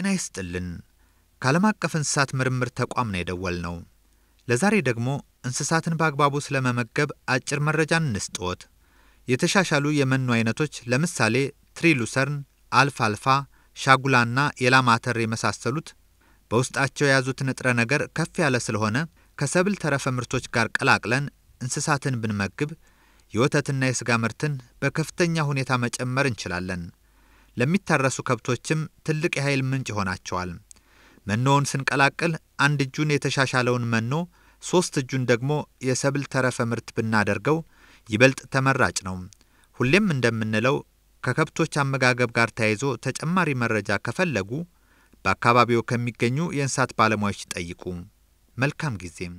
ጤና ይስጥልን። ከዓለም አቀፍ እንስሳት ምርምር ተቋም ነው የደወል ነው። ለዛሬ ደግሞ እንስሳትን በአግባቡ ስለመመገብ አጭር መረጃን እንስጥዎት። የተሻሻሉ የመኖ አይነቶች ለምሳሌ ትሪሉሰርን፣ አልፋልፋ፣ ሻጉላና የላማተር የመሳሰሉት በውስጣቸው የያዙት ንጥረ ነገር ከፍ ያለ ስለሆነ ከሰብል ተረፈ ምርቶች ጋር ቀላቅለን እንስሳትን ብንመግብ የወተትና የስጋ ምርትን በከፍተኛ ሁኔታ መጨመር እንችላለን። ለሚታረሱ ከብቶችም ትልቅ የኃይል ምንጭ ይሆናቸዋል። መኖውን ስንቀላቅል አንድ እጁን የተሻሻለውን መኖ፣ ሦስት እጁን ደግሞ የሰብል ተረፈ ምርት ብናደርገው ይበልጥ ተመራጭ ነው። ሁሌም እንደምንለው ከከብቶች አመጋገብ ጋር ተያይዞ ተጨማሪ መረጃ ከፈለጉ በአካባቢው ከሚገኙ የእንስሳት ባለሙያዎች ይጠይቁ። መልካም ጊዜም